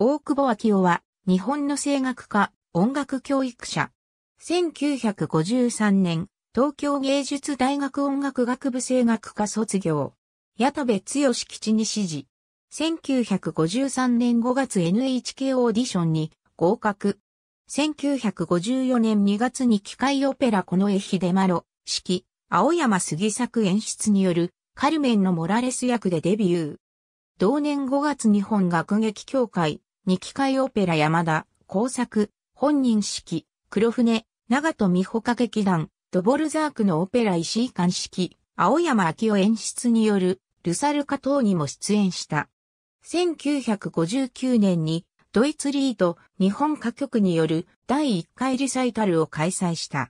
大久保昭夫は、日本の声楽家、音楽教育者。1953年、東京芸術大学音楽学部声楽科卒業。矢田部剛吉に指示。1953年5月 NHK オーディションに合格。1954年2月に機械オペラこの絵ヒデマロ、式、青山杉作演出によるカルメンのモラレス役でデビュー。同年5月日本学劇協会二機械オペラ山田、工作、本人式、黒船、長戸美穂歌劇団、ドボルザークのオペラ石井鑑式、青山明夫演出による、ルサルカ等にも出演した。1959年に、ドイツリード日本歌曲による第1回リサイタルを開催した。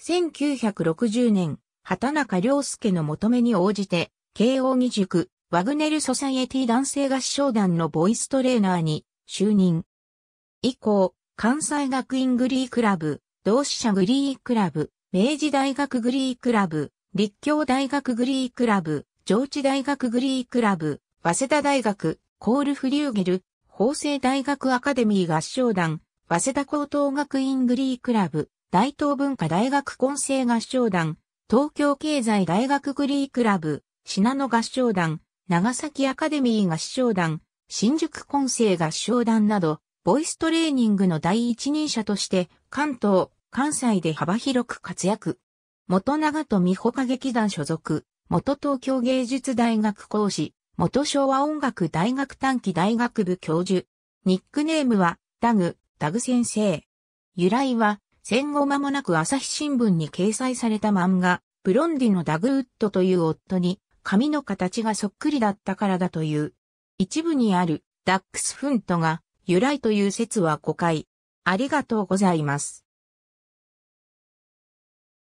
1960年、畑中良介の求めに応じて、慶応義塾、ワグネルソサイエティ男性合唱団のボイストレーナーに就任。以降、関西学院グリークラブ、同志社グリークラブ、明治大学グリークラブ、立教大学グリークラブ、上智大学グリークラブ、早稲田大学、コールフリューゲル、法政大学アカデミー合唱団、早稲田高等学院グリークラブ、大東文化大学混成合唱団、東京経済大学グリークラブ、品野合唱団、長崎アカデミー合唱団、新宿混声合唱団など、ボイストレーニングの第一人者として、関東、関西で幅広く活躍。元長と美穂歌劇団所属、元東京芸術大学講師、元昭和音楽大学短期大学部教授。ニックネームは、ダグ、ダグ先生。由来は、戦後間もなく朝日新聞に掲載された漫画、ブロンディのダグウッドという夫に、髪の形がそっくりだったからだという。一部にあるダックスフントが由来という説は誤解。ありがとうございます。